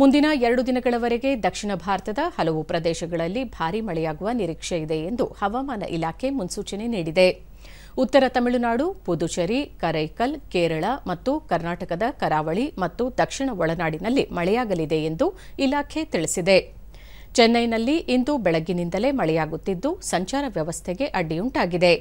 ಮುಂದಿನ ಎರಡು ದಿನಗಳವರೆಗೆ ದಕ್ಷಿಣ ಭಾರತದ ಹಲವು ಪ್ರದೇಶಗಳಲ್ಲಿ ಭಾರೀ ಮಳೆಯಾಗುವ ನಿರೀಕ್ಷೆ ಇದೆ ಎಂದು ಹವಾಮಾನ ಇಲಾಖೆ ಮುನ್ಸೂಚನೆ ನೀಡಿದೆ ಉತ್ತರ ತಮಿಳುನಾಡು ಪುದುಚೇರಿ ಕರೈಕಲ್ ಕೇರಳ ಮತ್ತು ಕರ್ನಾಟಕದ ಕರಾವಳಿ ಮತ್ತು ದಕ್ಷಿಣ ಒಳನಾಡಿನಲ್ಲಿ ಮಳೆಯಾಗಲಿದೆ ಎಂದು ಇಲಾಖೆ ತಿಳಿಸಿದೆ ಚೆನ್ನೈನಲ್ಲಿ ಇಂದು ಬೆಳಗ್ಗಿನಿಂದಲೇ ಮಳೆಯಾಗುತ್ತಿದ್ದು ಸಂಚಾರ ವ್ಯವಸ್ಥೆಗೆ ಅಡ್ಡಿಯುಂಟಾಗಿದೆ